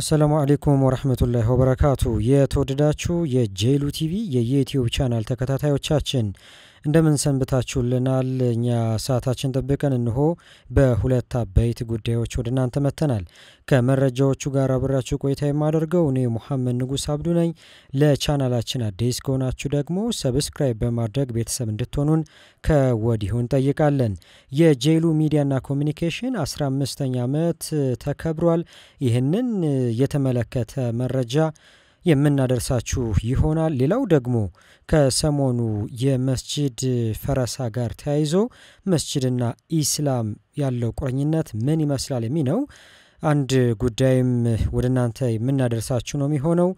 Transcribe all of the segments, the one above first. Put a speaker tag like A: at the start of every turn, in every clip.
A: አሰላሙ አሌይኩም ወረህመቱላሂ ወበረካቱ። የተወደዳችሁ የጄሉ ቲቪ የዩትዩብ ቻናል ተከታታዮቻችን እንደምን ሰንብታችሁልናል? እኛ ሰዓታችን ጠብቀን እንሆ በሁለት አበይት ጉዳዮች ወደ እናንተ መጥተናል። ከመረጃዎቹ ጋር አብራችሁ ቆይታ የማደርገው እኔ ሙሐመድ ንጉስ አብዱ ነኝ። ለቻናላችን አዲስ ከሆናችሁ ደግሞ ሰብስክራይብ በማድረግ ቤተሰብ እንድትሆኑን ከወዲሁ እንጠይቃለን። የጄሉ ሚዲያና ኮሚኒኬሽን 15ኛ ዓመት ተከብሯል። ይህንን የተመለከተ መረጃ የምናደርሳችሁ ይሆናል። ሌላው ደግሞ ከሰሞኑ የመስጅድ ፈረሳ ጋር ተያይዞ መስጅድና ኢስላም ያለው ቁርኝነት ምን ይመስላል ነው አንድ ጉዳይም ወደ እናንተ የምናደርሳችሁ ነው የሚሆነው።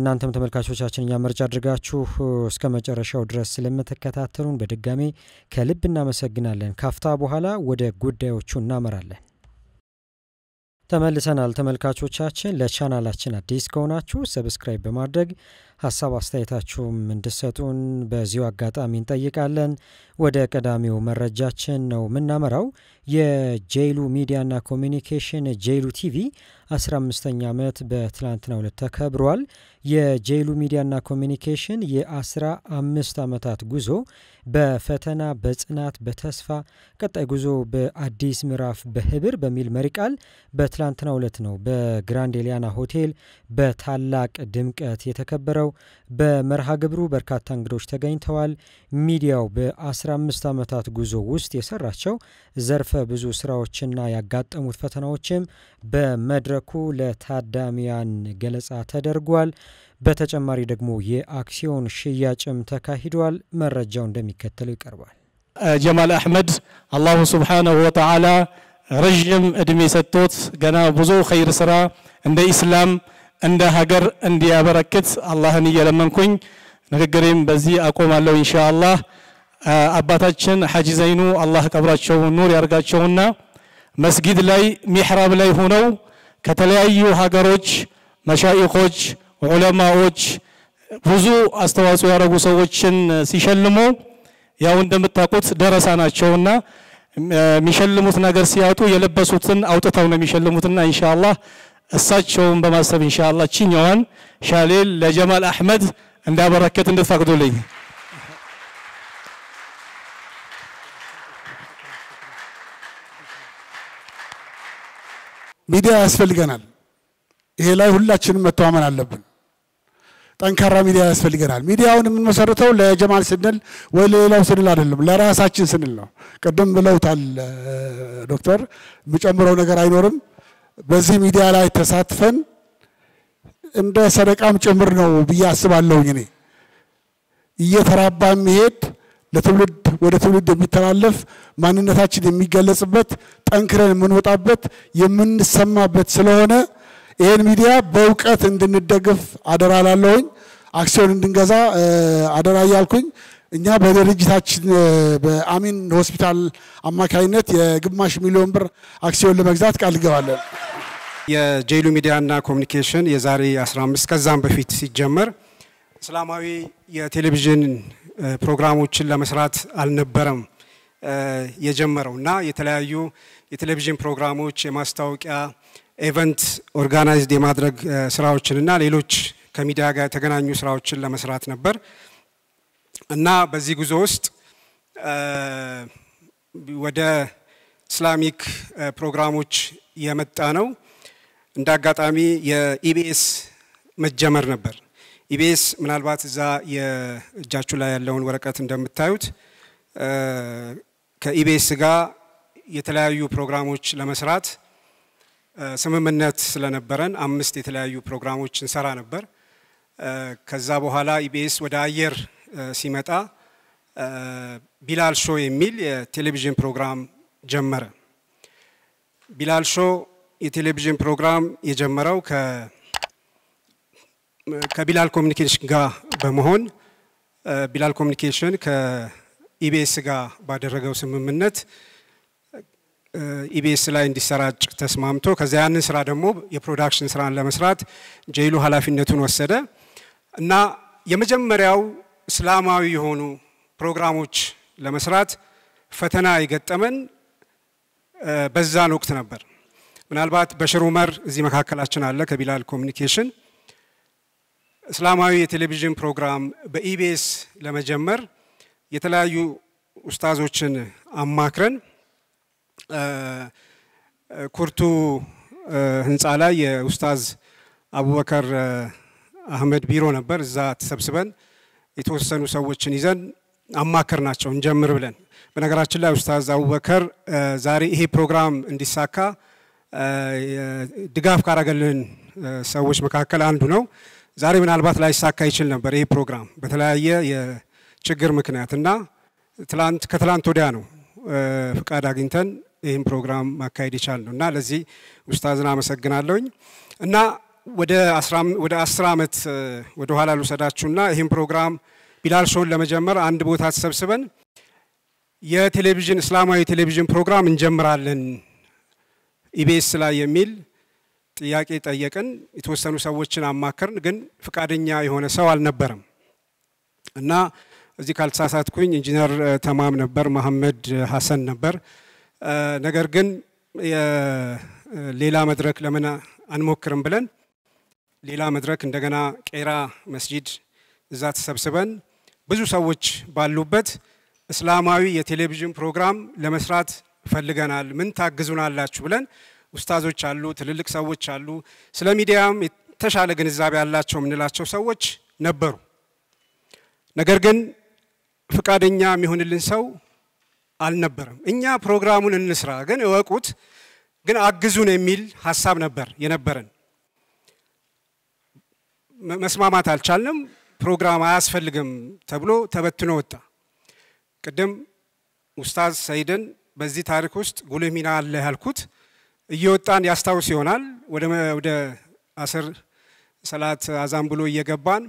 A: እናንተም ተመልካቾቻችን እኛ መርጫ አድርጋችሁ እስከ መጨረሻው ድረስ ስለምትከታተሉን በድጋሜ ከልብ እናመሰግናለን። ካፍታ በኋላ ወደ ጉዳዮቹ እናመራለን። ተመልሰናል ተመልካቾቻችን። ለቻናላችን አዲስ ከሆናችሁ ሰብስክራይብ በማድረግ ሀሳብ አስተያየታችሁም እንድሰጡን በዚሁ አጋጣሚ እንጠይቃለን። ወደ ቀዳሚው መረጃችን ነው የምናመራው። የጄይሉ ሚዲያና ኮሚኒኬሽን ጄይሉ ቲቪ 15ኛ ዓመት በትላንትናው ዕለት ተከብሯል። የጄሉ ሚዲያና ኮሚኒኬሽን የአስራ አምስት ዓመታት ጉዞ በፈተና በጽናት በተስፋ ቀጣይ ጉዞ በአዲስ ምዕራፍ በህብር በሚል መሪ ቃል በትላንትናው ዕለት ነው በግራንድ ኤሊያና ሆቴል በታላቅ ድምቀት የተከበረው። በመርሃ ግብሩ በርካታ እንግዶች ተገኝተዋል። ሚዲያው በአስራ አምስት ዓመታት ጉዞ ውስጥ የሰራቸው ዘርፈ ብዙ ስራዎችና ያጋጠሙት ፈተናዎችም በመድረ መድረኩ ለታዳሚያን ገለጻ ተደርጓል። በተጨማሪ ደግሞ የአክሲዮን ሽያጭም ተካሂዷል። መረጃው እንደሚከተለው ይቀርባል። ጀማል አሕመድ አላሁ ስብሓነሁ ወተዓላ ረዥም እድሜ ሰጥቶት ገና ብዙ ኸይር ስራ
B: እንደ ኢስላም እንደ ሀገር እንዲያበረክት አላህን እየለመንኩኝ ንግግሬም በዚህ አቆማለሁ አላህ አባታችን ሐጂ ዘይኑ አላህ ቀብራቸው ኑር ያርጋቸውና መስጊድ ላይ ሚሕራብ ላይ ሆነው ከተለያዩ ሀገሮች መሻኢኮች፣ ዑለማዎች ብዙ አስተዋጽኦ ያደረጉ ሰዎችን ሲሸልሙ ያው እንደምታውቁት ደረሳ ናቸውና የሚሸልሙት ነገር ሲያጡ የለበሱትን አውጥተው ነው የሚሸልሙትና ኢንሻአላህ እሳቸውን በማሰብ ኢንሻአላህ ችኛዋን ሻሌል ለጀማል አህመድ እንዳበረከት እንድትፈቅዱልኝ
C: ሚዲያ ያስፈልገናል። ይሄ ላይ ሁላችንም መተማመን አለብን። ጠንካራ ሚዲያ ያስፈልገናል። ሚዲያውን የምንመሰርተው ለጀማል ስንል ወይ ለሌላው ስንል አይደለም፣ ለራሳችን ስንል ነው። ቅድም ብለውታል ዶክተር፣ የምጨምረው ነገር አይኖርም። በዚህ ሚዲያ ላይ ተሳትፈን እንደ ሰደቃም ጭምር ነው ብዬ አስባለሁኝ። እኔ እየተራባ የሚሄድ ለትውልድ ወደ ትውልድ የሚተላለፍ ማንነታችን የሚገለጽበት ጠንክረን የምንወጣበት የምንሰማበት ስለሆነ ይህን ሚዲያ በእውቀት እንድንደግፍ አደራ ላለሁኝ አክሲዮን እንድንገዛ አደራ እያልኩኝ እኛ በድርጅታችን በአሚን ሆስፒታል አማካኝነት የግማሽ ሚሊዮን ብር አክሲዮን ለመግዛት ቃል እንገባለን። የጄሉ ሚዲያና ኮሚኒኬሽን የዛሬ 15 ከዛም በፊት ሲጀመር እስላማዊ የቴሌቪዥን ፕሮግራሞችን ለመስራት አልነበረም የጀመረው እና የተለያዩ የቴሌቪዥን ፕሮግራሞች፣ የማስታወቂያ ኤቨንት ኦርጋናይዝድ የማድረግ ስራዎችንና ሌሎች ከሚዲያ ጋር የተገናኙ ስራዎችን ለመስራት ነበር እና በዚህ ጉዞ ውስጥ ወደ እስላሚክ ፕሮግራሞች የመጣ ነው። እንደ አጋጣሚ የኢቢኤስ መጀመር ነበር ኢቢኤስ ምናልባት እዛ የእጃችሁ ላይ ያለውን ወረቀት እንደምታዩት ከኢቢኤስ ጋር የተለያዩ ፕሮግራሞች ለመስራት ስምምነት ስለነበረን አምስት የተለያዩ ፕሮግራሞች እንሰራ ነበር። ከዛ በኋላ ኢቢኤስ ወደ አየር ሲመጣ ቢላል ሾ የሚል የቴሌቪዥን ፕሮግራም ጀመረ። ቢላል ሾ የቴሌቪዥን ፕሮግራም የጀመረው ከቢላል ኮሚኒኬሽን ጋር በመሆን ቢላል ኮሚኒኬሽን ከኢቢኤስ ጋር ባደረገው ስምምነት ኢቢኤስ ላይ እንዲሰራጭ ተስማምቶ ከዚያ ያንን ስራ ደግሞ የፕሮዳክሽን ስራን ለመስራት ጄይሉ ኃላፊነቱን ወሰደ እና የመጀመሪያው እስላማዊ የሆኑ ፕሮግራሞች ለመስራት ፈተና የገጠመን በዛን ወቅት ነበር። ምናልባት በሽሩመር እዚህ መካከላችን አለ ከቢላል ኮሚኒኬሽን እስላማዊ የቴሌቪዥን ፕሮግራም በኢቢኤስ ለመጀመር የተለያዩ ኡስታዞችን አማክረን ኩርቱ ህንፃ ላይ የኡስታዝ አቡበከር አህመድ ቢሮ ነበር። እዛ ተሰብስበን የተወሰኑ ሰዎችን ይዘን አማከር ናቸው እንጀምር ብለን። በነገራችን ላይ ኡስታዝ አቡበከር ዛሬ ይሄ ፕሮግራም እንዲሳካ ድጋፍ ካረገልን ሰዎች መካከል አንዱ ነው። ዛሬ ምናልባት ላይሳካ ይችል ነበር ይሄ ፕሮግራም በተለያየ የችግር ምክንያት እና ትላንት ከትላንት ወዲያ ነው ፍቃድ አግኝተን ይህን ፕሮግራም ማካሄድ ነው እና ለዚህ ውስታዝን አመሰግናለሁኝ እና ወደ ወደ አስር ዓመት ወደ ኋላ ልውሰዳችሁና ይህን ፕሮግራም ቢላል ሾን ለመጀመር አንድ ቦታ ተሰብስበን የቴሌቪዥን እስላማዊ ቴሌቪዥን ፕሮግራም እንጀምራለን ኢቢኤስ ላይ የሚል ጥያቄ ጠየቅን። የተወሰኑ ሰዎችን አማከርን፣ ግን ፍቃደኛ የሆነ ሰው አልነበረም እና እዚህ ካልተሳሳትኩኝ ኢንጂነር ተማም ነበር፣ መሐመድ ሀሰን ነበር። ነገር ግን ሌላ መድረክ ለምን አንሞክርም ብለን ሌላ መድረክ እንደገና ቄራ መስጂድ እዛ ተሰብስበን ብዙ ሰዎች ባሉበት እስላማዊ የቴሌቪዥን ፕሮግራም ለመስራት ፈልገናል፣ ምን ታግዙናላችሁ ብለን ውስታዞች አሉ፣ ትልልቅ ሰዎች አሉ። ስለ ሚዲያም የተሻለ ግንዛቤ ያላቸው የምንላቸው ሰዎች ነበሩ። ነገር ግን ፍቃደኛ የሚሆንልን ሰው አልነበረም። እኛ ፕሮግራሙን እንስራ ግን እወቁት፣ ግን አግዙን የሚል ሀሳብ ነበር የነበረን። መስማማት አልቻልንም። ፕሮግራም አያስፈልግም ተብሎ ተበትኖ ወጣ። ቅድም ኡስታዝ ሰይድን በዚህ ታሪክ ውስጥ ጉልህ ሚና አለ ያልኩት እየወጣን ያስታውስ ይሆናል ወደ አስር ሰላት አዛን ብሎ እየገባን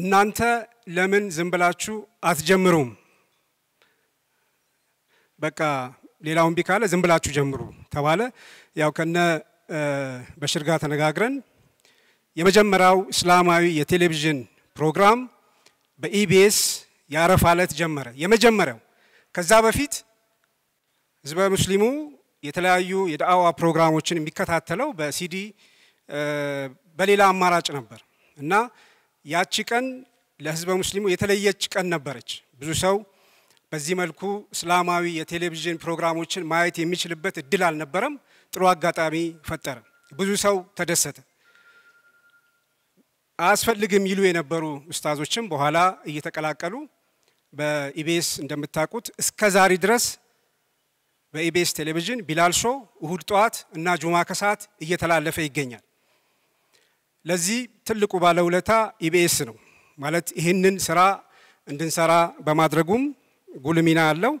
C: እናንተ ለምን ዝም ብላችሁ አትጀምሩም? በቃ ሌላውን ቢካለ ዝም ብላችሁ ጀምሩ ተባለ። ያው ከነ በሽር ተነጋግረን የመጀመሪያው እስላማዊ የቴሌቪዥን ፕሮግራም በኢቢኤስ የአረፋ ዕለት ጀመረ። የመጀመሪያው ከዛ በፊት ህዝበ ሙስሊሙ የተለያዩ የዳዕዋ ፕሮግራሞችን የሚከታተለው በሲዲ በሌላ አማራጭ ነበር እና ያቺ ቀን ለህዝበ ሙስሊሙ የተለየች ቀን ነበረች። ብዙ ሰው በዚህ መልኩ እስላማዊ የቴሌቪዥን ፕሮግራሞችን ማየት የሚችልበት እድል አልነበረም። ጥሩ አጋጣሚ ፈጠረ። ብዙ ሰው ተደሰተ። አያስፈልግም ይሉ የነበሩ ኡስታዞችም በኋላ እየተቀላቀሉ በኢቢኤስ እንደምታውቁት እስከ ዛሬ ድረስ በኢቢኤስ ቴሌቪዥን ቢላል ሾ እሁድ ጠዋት እና ጁማ ከሰዓት እየተላለፈ ይገኛል። ለዚህ ትልቁ ባለውለታ ኢቢኤስ ነው። ማለት ይህንን ስራ እንድንሰራ በማድረጉም ጉል ሚና አለው።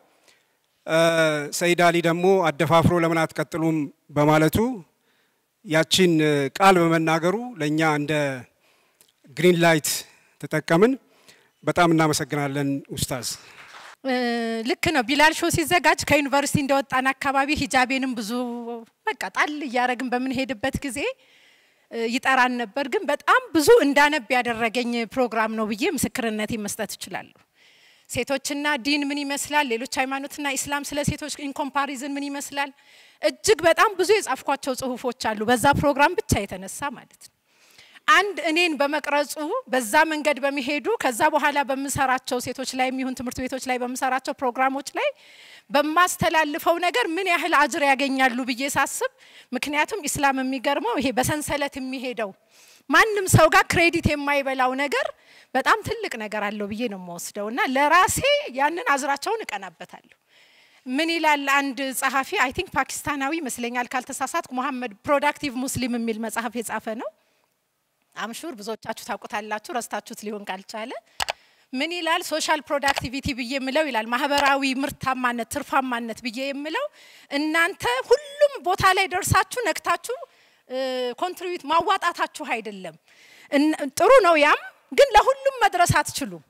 C: ሰይድ አሊ ደግሞ አደፋፍሮ ለምን አትቀጥሉም በማለቱ ያችን ቃል በመናገሩ ለእኛ እንደ ግሪን ላይት ተጠቀምን። በጣም እናመሰግናለን ኡስታዝ።
D: ልክ ነው። ቢላል ሾው ሲዘጋጅ ከዩኒቨርሲቲ እንደወጣን አካባቢ ሂጃቤንም ብዙ በቃ ጣል እያደረግን በምንሄድበት ጊዜ ይጠራን ነበር። ግን በጣም ብዙ እንዳነብ ያደረገኝ ፕሮግራም ነው ብዬ ምስክርነቴ መስጠት እችላለሁ። ሴቶችና ዲን ምን ይመስላል፣ ሌሎች ሃይማኖትና ኢስላም ስለ ሴቶች ኢንኮምፓሪዝን ምን ይመስላል፣ እጅግ በጣም ብዙ የጻፍኳቸው ጽሁፎች አሉ በዛ ፕሮግራም ብቻ የተነሳ ማለት ነው። አንድ እኔን በመቅረጹ በዛ መንገድ በሚሄዱ ከዛ በኋላ በምሰራቸው ሴቶች ላይ የሚሆን ትምህርት ቤቶች ላይ በምሰራቸው ፕሮግራሞች ላይ በማስተላልፈው ነገር ምን ያህል አጅር ያገኛሉ ብዬ ሳስብ፣ ምክንያቱም ኢስላም የሚገርመው ይሄ በሰንሰለት የሚሄደው ማንም ሰው ጋር ክሬዲት የማይበላው ነገር በጣም ትልቅ ነገር አለው ብዬ ነው የምወስደው እና ለራሴ ያንን አዝራቸውን እቀናበታለሁ። ምን ይላል አንድ ጸሐፊ አይ ቲንክ ፓኪስታናዊ ይመስለኛል ካልተሳሳትኩ፣ መሐመድ ፕሮዳክቲቭ ሙስሊም የሚል መጽሐፍ የጻፈ ነው። አምሹር ብዙዎቻችሁ ታውቁታላችሁ፣ ረስታችሁት ሊሆን ካልቻለ ምን ይላል? ሶሻል ፕሮዳክቲቪቲ ብዬ የምለው ይላል። ማህበራዊ ምርታማነት፣ ትርፋማነት ብዬ የምለው እናንተ ሁሉም ቦታ ላይ ደርሳችሁ ነክታችሁ ኮንትሪቢዩት ማዋጣታችሁ አይደለም። ጥሩ ነው ያም፣ ግን ለሁሉም መድረስ አትችሉም።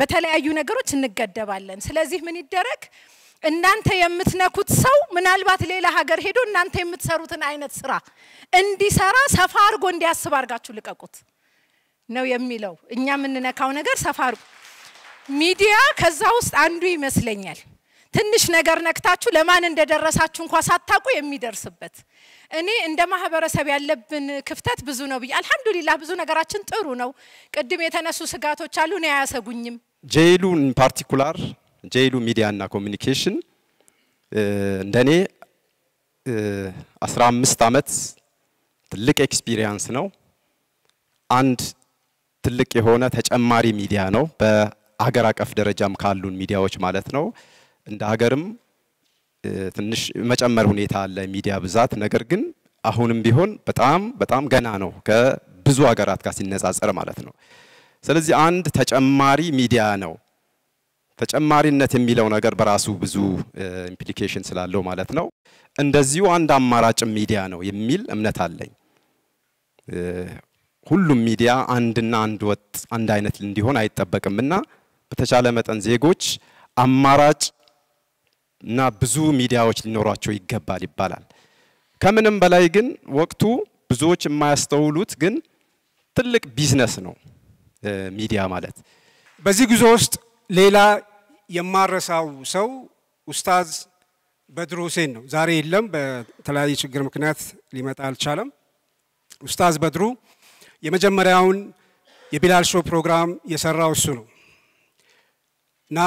D: በተለያዩ ነገሮች እንገደባለን። ስለዚህ ምን ይደረግ? እናንተ የምትነኩት ሰው ምናልባት ሌላ ሀገር ሄዶ እናንተ የምትሰሩትን አይነት ስራ እንዲሰራ ሰፋ አድርጎ እንዲያስብ አድርጋችሁ ልቀቁት ነው የሚለው። እኛ የምንነካው ነገር ሰፋ አድርጎ ሚዲያ ከዛ ውስጥ አንዱ ይመስለኛል። ትንሽ ነገር ነክታችሁ ለማን እንደደረሳችሁ እንኳ ሳታውቁ የሚደርስበት እኔ እንደ ማህበረሰብ ያለብን ክፍተት ብዙ ነው ብዬ አልሐምዱሊላህ፣ ብዙ ነገራችን ጥሩ ነው። ቅድም የተነሱ ስጋቶች አሉ፣ እኔ አያሰጉኝም።
E: ጄሉ ኢን ፓርቲኩላር ጄይሉ ሚዲያና ኮሚኒኬሽን እንደኔ 15 ዓመት ትልቅ ኤክስፒሪየንስ ነው። አንድ ትልቅ የሆነ ተጨማሪ ሚዲያ ነው። በአገር አቀፍ ደረጃም ካሉን ሚዲያዎች ማለት ነው። እንደ ሀገርም ትንሽ መጨመር ሁኔታ አለ ሚዲያ ብዛት። ነገር ግን አሁንም ቢሆን በጣም በጣም ገና ነው ከብዙ ሀገራት ጋር ሲነጻጸር ማለት ነው። ስለዚህ አንድ ተጨማሪ ሚዲያ ነው ተጨማሪነት የሚለው ነገር በራሱ ብዙ ኢምፕሊኬሽን ስላለው ማለት ነው። እንደዚሁ አንድ አማራጭ ሚዲያ ነው የሚል እምነት አለኝ። ሁሉም ሚዲያ አንድና አንድ ወጥ አንድ አይነት እንዲሆን አይጠበቅምና በተቻለ መጠን ዜጎች አማራጭ እና ብዙ ሚዲያዎች ሊኖሯቸው ይገባል ይባላል። ከምንም በላይ ግን ወቅቱ ብዙዎች የማያስተውሉት ግን ትልቅ ቢዝነስ ነው ሚዲያ ማለት። በዚህ
C: ጉዞ ውስጥ ሌላ የማረሳው ሰው ኡስታዝ በድሮ ሁሴን ነው። ዛሬ የለም፣ በተለያየ ችግር ምክንያት ሊመጣ አልቻለም። ኡስታዝ በድሩ የመጀመሪያውን የቢላል ሾው ፕሮግራም የሰራው እሱ ነው እና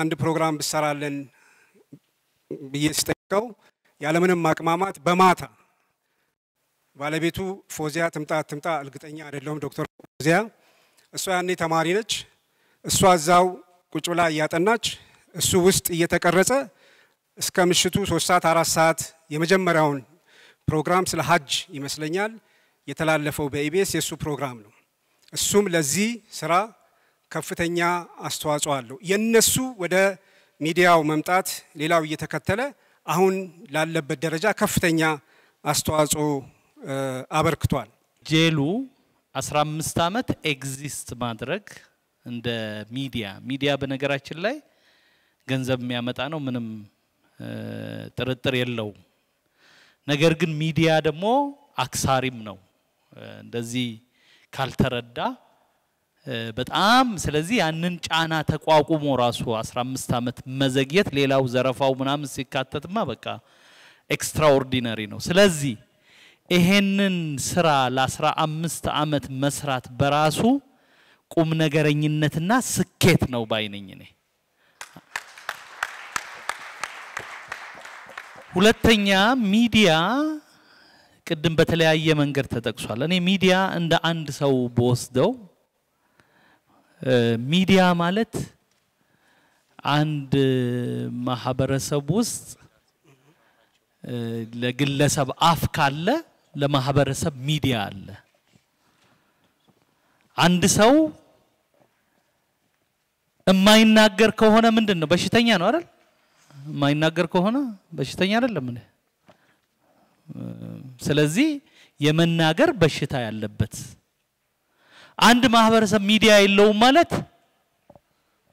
C: አንድ ፕሮግራም ብሰራለን ብዬ ስጠይቀው ያለምንም ማቅማማት በማታ ባለቤቱ ፎዚያ ትምጣ ትምጣ እርግጠኛ አይደለሁም ዶክተር ፎዚያ እሷ ያኔ ተማሪ ነች። እሷ እዛው ቁጭ ብላ እያጠናች እሱ ውስጥ እየተቀረጸ እስከ ምሽቱ ሶስት ሰዓት አራት ሰዓት የመጀመሪያውን ፕሮግራም ስለ ሀጅ ይመስለኛል የተላለፈው በኢቢኤስ የእሱ ፕሮግራም ነው። እሱም ለዚህ ስራ ከፍተኛ አስተዋጽኦ አለው። የነሱ ወደ ሚዲያው መምጣት ሌላው እየተከተለ አሁን ላለበት ደረጃ ከፍተኛ አስተዋጽኦ አበርክቷል።
F: ጄሉ 15 ዓመት ኤግዚስት ማድረግ እንደ ሚዲያ ሚዲያ በነገራችን ላይ ገንዘብ የሚያመጣ ነው፣ ምንም ጥርጥር የለውም። ነገር ግን ሚዲያ ደግሞ አክሳሪም ነው። እንደዚህ ካልተረዳ በጣም ስለዚህ ያንን ጫና ተቋቁሞ ራሱ 15 ዓመት መዘግየት ሌላው ዘረፋው ምናምን ሲካተትማ በቃ ኤክስትራኦርዲነሪ ነው። ስለዚህ ይሄንን ስራ ለ15 ዓመት መስራት በራሱ ቁም ነገረኝነትና ስኬት ነው ባይነኝ እኔ። ሁለተኛ ሚዲያ ቅድም በተለያየ መንገድ ተጠቅሷል። እኔ ሚዲያ እንደ አንድ ሰው በወስደው ሚዲያ ማለት አንድ ማህበረሰብ ውስጥ ለግለሰብ አፍ ካለ ለማህበረሰብ ሚዲያ አለ። አንድ ሰው የማይናገር ከሆነ ምንድን ነው? በሽተኛ ነው አይደል? የማይናገር ከሆነ በሽተኛ አይደለም። ስለዚህ የመናገር በሽታ ያለበት አንድ ማህበረሰብ ሚዲያ የለውም ማለት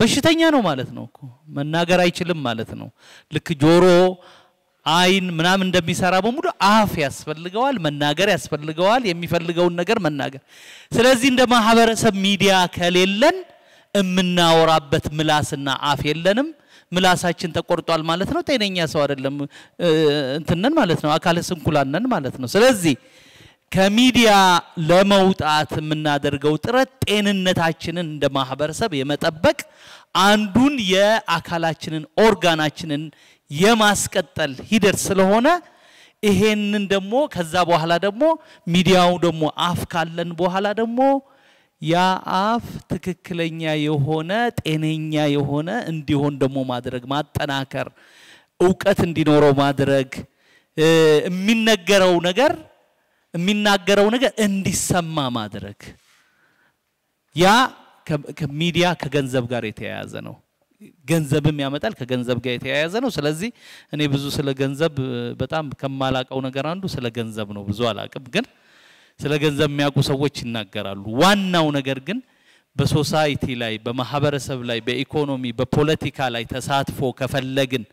F: በሽተኛ ነው ማለት ነው መናገር አይችልም ማለት ነው። ልክ ጆሮ አይን ምናምን እንደሚሰራ በሙሉ አፍ ያስፈልገዋል፣ መናገር ያስፈልገዋል፣ የሚፈልገውን ነገር መናገር። ስለዚህ እንደ ማህበረሰብ ሚዲያ ከሌለን የምናወራበት ምላስና አፍ የለንም። ምላሳችን ተቆርጧል ማለት ነው። ጤነኛ ሰው አይደለም እንትነን ማለት ነው። አካለ ስንኩላነን ማለት ነው። ስለዚህ ከሚዲያ ለመውጣት የምናደርገው ጥረት ጤንነታችንን እንደ ማህበረሰብ የመጠበቅ አንዱን የአካላችንን ኦርጋናችንን የማስቀጠል ሂደት ስለሆነ ይሄንን ደግሞ ከዛ በኋላ ደግሞ ሚዲያው ደግሞ አፍ ካለን በኋላ ደግሞ ያ አፍ ትክክለኛ የሆነ ጤነኛ የሆነ እንዲሆን ደግሞ ማድረግ ማጠናከር፣ እውቀት እንዲኖረው ማድረግ የሚነገረው ነገር የሚናገረው ነገር እንዲሰማ ማድረግ ያ ከሚዲያ ከገንዘብ ጋር የተያያዘ ነው። ገንዘብም ያመጣል። ከገንዘብ ጋር የተያያዘ ነው። ስለዚህ እኔ ብዙ ስለ ገንዘብ በጣም ከማላቀው ነገር አንዱ ስለ ገንዘብ ነው። ብዙ አላቅም፣ ግን ስለ ገንዘብ የሚያውቁ ሰዎች ይናገራሉ። ዋናው ነገር ግን በሶሳይቲ ላይ፣ በማህበረሰብ ላይ፣ በኢኮኖሚ፣ በፖለቲካ ላይ ተሳትፎ ከፈለግን፣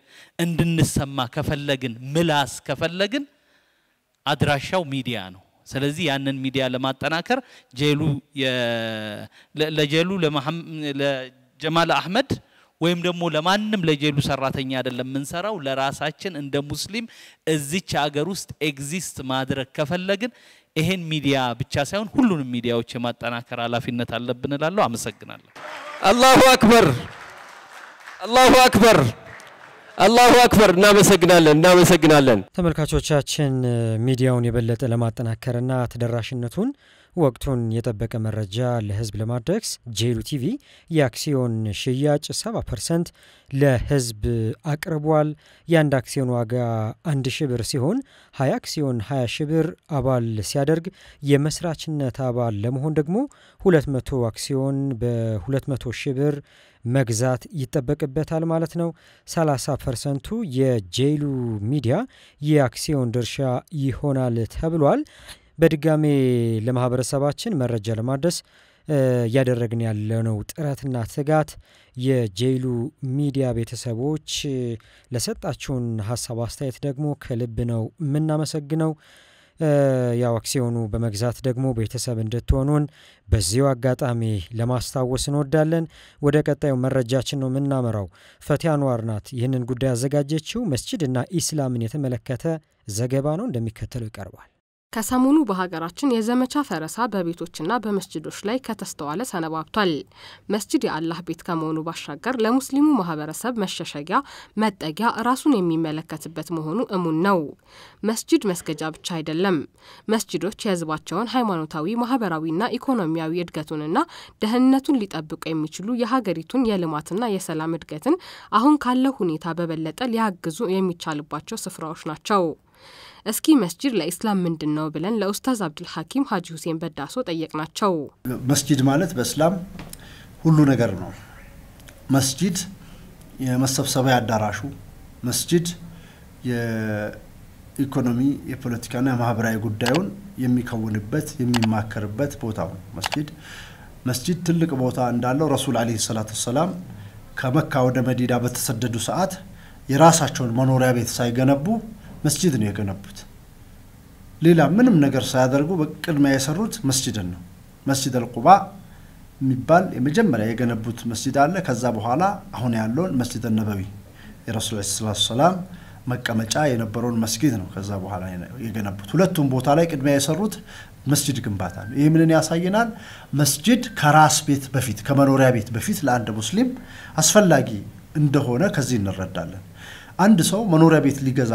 F: እንድንሰማ ከፈለግን፣ ምላስ ከፈለግን አድራሻው ሚዲያ ነው። ስለዚህ ያንን ሚዲያ ለማጠናከር ጄሉ ለጀማል አህመድ ወይም ደግሞ ለማንም ለጀሉ ሰራተኛ አይደለም የምንሰራው፣ ለራሳችን እንደ ሙስሊም እዚች ሀገር ውስጥ ኤግዚስት ማድረግ ከፈለግን ይሄን ሚዲያ ብቻ ሳይሆን ሁሉንም ሚዲያዎች የማጠናከር ኃላፊነት አለብን እላለሁ። አመሰግናለሁ። አላሁ አክበር፣ አላሁ አክበር፣
B: አላሁ አክበር። እናመሰግናለን፣ እናመሰግናለን።
A: ተመልካቾቻችን ሚዲያውን የበለጠ ለማጠናከርና ተደራሽነቱን ወቅቱን የጠበቀ መረጃ ለህዝብ ለማድረስ ጄሉ ቲቪ የአክሲዮን ሽያጭ 70 ፐርሰንት ለህዝብ አቅርቧል። የአንድ አክሲዮን ዋጋ 1 ሺ ብር ሲሆን 20 አክሲዮን 20 ሺ ብር አባል ሲያደርግ የመስራችነት አባል ለመሆን ደግሞ 200 አክሲዮን በ200 ሺ ብር መግዛት ይጠበቅበታል ማለት ነው። 30 ፐርሰንቱ የጄሉ ሚዲያ የአክሲዮን ድርሻ ይሆናል ተብሏል። በድጋሜ ለማህበረሰባችን መረጃ ለማድረስ እያደረግን ያለነው ጥረትና ትጋት የጄይሉ ሚዲያ ቤተሰቦች ለሰጣችሁን ሀሳብ አስተያየት ደግሞ ከልብ ነው የምናመሰግነው። ያው አክሲዮኑ በመግዛት ደግሞ ቤተሰብ እንድትሆኑን በዚሁ አጋጣሚ ለማስታወስ እንወዳለን። ወደ ቀጣዩ መረጃችን ነው የምናመራው። ፈቲያ አንዋር ናት ይህንን ጉዳይ ያዘጋጀችው መስጅድና ኢስላምን የተመለከተ ዘገባ ነው፣ እንደሚከተለው ይቀርባል።
G: ከሰሞኑ በሀገራችን የዘመቻ ፈረሳ በቤቶችና በመስጅዶች ላይ ከተስተዋለ ሰነባብቷል። መስጅድ የአላህ ቤት ከመሆኑ ባሻገር ለሙስሊሙ ማህበረሰብ መሸሸጊያ፣ መጠጊያ፣ ራሱን የሚመለከትበት መሆኑ እሙን ነው። መስጅድ መስገጃ ብቻ አይደለም። መስጅዶች የህዝባቸውን ሃይማኖታዊ፣ ማህበራዊና ኢኮኖሚያዊ እድገቱንና ደህንነቱን ሊጠብቁ የሚችሉ የሀገሪቱን የልማትና የሰላም እድገትን አሁን ካለው ሁኔታ በበለጠ ሊያግዙ የሚቻልባቸው ስፍራዎች ናቸው። እስኪ መስጂድ ለኢስላም ምንድን ነው ብለን ለኡስታዝ አብዱል ሐኪም ሀጂ ሁሴን በዳሶ ጠየቅናቸው።
H: መስጂድ ማለት በእስላም ሁሉ ነገር ነው። መስጂድ የመሰብሰቢያ አዳራሹ፣ መስጂድ የኢኮኖሚ የፖለቲካና የማህበራዊ ጉዳዩን የሚከውንበት የሚማከርበት ቦታው ነው። መስጂድ መስጂድ ትልቅ ቦታ እንዳለው ረሱል አለይሂ ሰላቱ ሰላም ከመካ ወደ መዲና በተሰደዱ ሰዓት የራሳቸውን መኖሪያ ቤት ሳይገነቡ መስጅድ ነው የገነቡት። ሌላ ምንም ነገር ሳያደርጉ በቅድሚያ የሰሩት መስጅድን ነው። መስጅድ አልቁባ የሚባል የመጀመሪያ የገነቡት መስጅድ አለ። ከዛ በኋላ አሁን ያለውን መስጅድ ነበዊ የረሱል ስላት ሰላም መቀመጫ የነበረውን መስጊድ ነው ከዛ በኋላ የገነቡት። ሁለቱም ቦታ ላይ ቅድሚያ የሰሩት መስጅድ ግንባታ ነው። ይህ ምንን ያሳየናል? መስጅድ ከራስ ቤት በፊት ከመኖሪያ ቤት በፊት ለአንድ ሙስሊም አስፈላጊ እንደሆነ ከዚህ እንረዳለን። አንድ ሰው መኖሪያ ቤት ሊገዛ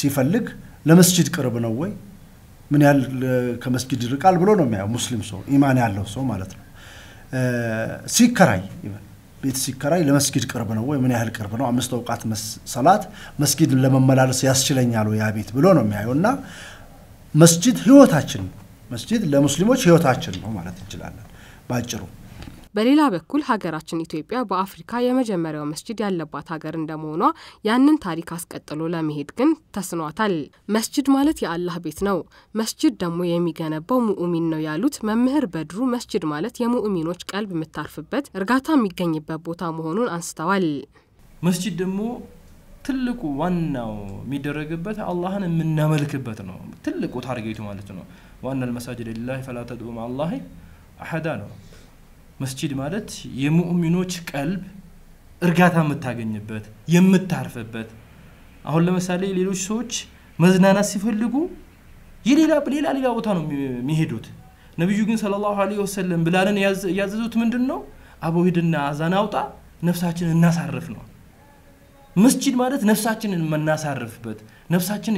H: ሲፈልግ ለመስጅድ ቅርብ ነው ወይ ምን ያህል ከመስጅድ ይርቃል ብሎ ነው የሚያየው ሙስሊም ሰው ኢማን ያለው ሰው ማለት ነው። ሲከራይ ቤት ሲከራይ ለመስጊድ ቅርብ ነው ወይ ምን ያህል ቅርብ ነው፣ አምስት አውቃት ሰላት መስጊድ ለመመላለስ ያስችለኛል ያ ቤት ብሎ ነው የሚያየው እና መስጅድ ህይወታችን ነው። መስጅድ ለሙስሊሞች ህይወታችን ነው ማለት እንችላለን ባጭሩ።
G: በሌላ በኩል ሀገራችን ኢትዮጵያ በአፍሪካ የመጀመሪያው መስጂድ ያለባት ሀገር እንደመሆኗ ያንን ታሪክ አስቀጥሎ ለመሄድ ግን ተስኗታል። መስጂድ ማለት የአላህ ቤት ነው። መስጂድ ደግሞ የሚገነባው ሙኡሚን ነው ያሉት መምህር በድሩ መስጂድ ማለት የሙኡሚኖች ቀልብ የምታርፍበት እርጋታ የሚገኝበት ቦታ መሆኑን አንስተዋል።
B: መስጂድ ደግሞ ትልቁ ዋናው የሚደረግበት አላህን የምናመልክበት ነው። ትልቁ ታርጌቱ ማለት ነው። ዋና ልመሳጅድ ሊላህ ፈላ ተድኡ ማአላሂ አሐዳ ነው። መስጂድ ማለት የሙእሚኖች ቀልብ እርጋታ የምታገኝበት የምታርፍበት። አሁን ለምሳሌ ሌሎች ሰዎች መዝናናት ሲፈልጉ የሌላ ሌላ ሌላ ቦታ ነው የሚሄዱት። ነቢዩ ግን ሰለላሁ ዐለይሂ ወሰለም ብላለን ያዘዙት ምንድን ነው? አቦሂድና አዛን አውጣ፣ ነፍሳችንን እናሳርፍ ነው። መስጂድ ማለት ነፍሳችንን የምናሳርፍበት፣ ነፍሳችን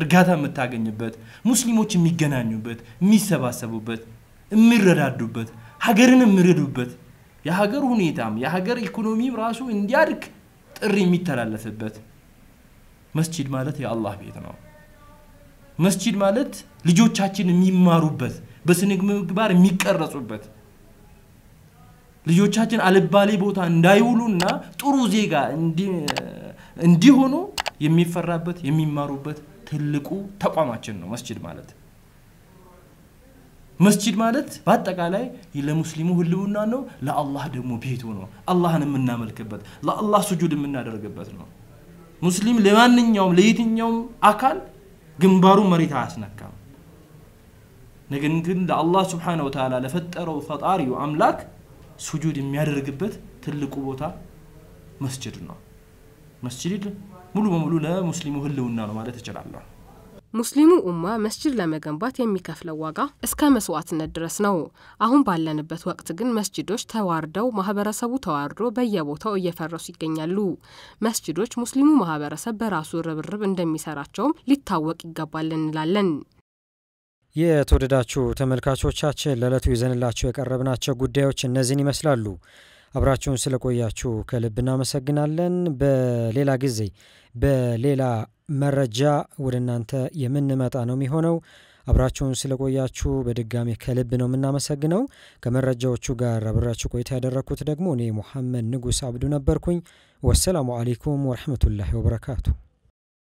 B: እርጋታ የምታገኝበት፣ ሙስሊሞች የሚገናኙበት፣ የሚሰባሰቡበት፣ የሚረዳዱበት ሀገርን ምርዱበት የሀገር ሁኔታም የሀገር ኢኮኖሚም ራሱ እንዲያድግ ጥሪ የሚተላለፍበት መስጂድ ማለት የአላህ ቤት ነው። መስጂድ ማለት ልጆቻችን የሚማሩበት በስነ ምግባር የሚቀረጹበት ልጆቻችን አልባሌ ቦታ እንዳይውሉና ጥሩ ዜጋ እንዲሆኑ የሚፈራበት የሚማሩበት ትልቁ ተቋማችን ነው መስጂድ ማለት። መስጂድ ማለት በአጠቃላይ ለሙስሊሙ ህልውና ነው፣ ለአላህ ደግሞ ቤቱ ነው። አላህን የምናመልክበት ለአላህ ስጁድ የምናደርግበት ነው። ሙስሊም ለማንኛውም ለየትኛውም አካል ግንባሩ መሬት አያስነካም። ነገር ግን ለአላህ ስብሓነሁ ወተዓላ ለፈጠረው ፈጣሪው አምላክ ሱጁድ የሚያደርግበት ትልቁ ቦታ መስጅድ ነው። መስጅድ ሙሉ በሙሉ ለሙስሊሙ ህልውና ነው ማለት እችላለሁ።
G: ሙስሊሙ ኡማ መስጅድ ለመገንባት የሚከፍለው ዋጋ እስከ መስዋዕትነት ድረስ ነው። አሁን ባለንበት ወቅት ግን መስጅዶች ተዋርደው ማህበረሰቡ ተዋርዶ በየቦታው እየፈረሱ ይገኛሉ። መስጅዶች ሙስሊሙ ማህበረሰብ በራሱ ርብርብ እንደሚሰራቸውም ሊታወቅ ይገባል እንላለን።
A: የተወደዳችሁ ተመልካቾቻችን ለዕለቱ ይዘንላችሁ የቀረብናቸው ጉዳዮች እነዚህን ይመስላሉ። አብራችሁን ስለቆያችሁ ከልብ እናመሰግናለን። በሌላ ጊዜ በሌላ መረጃ ወደ እናንተ የምንመጣ ነው የሚሆነው። አብራችሁን ስለቆያችሁ በድጋሚ ከልብ ነው የምናመሰግነው። ከመረጃዎቹ ጋር አብራችሁ ቆይታ ያደረግኩት ደግሞ እኔ ሙሐመድ ንጉስ አብዱ ነበርኩኝ። ወሰላሙ አሌይኩም ወረሕመቱላሂ ወበረካቱ።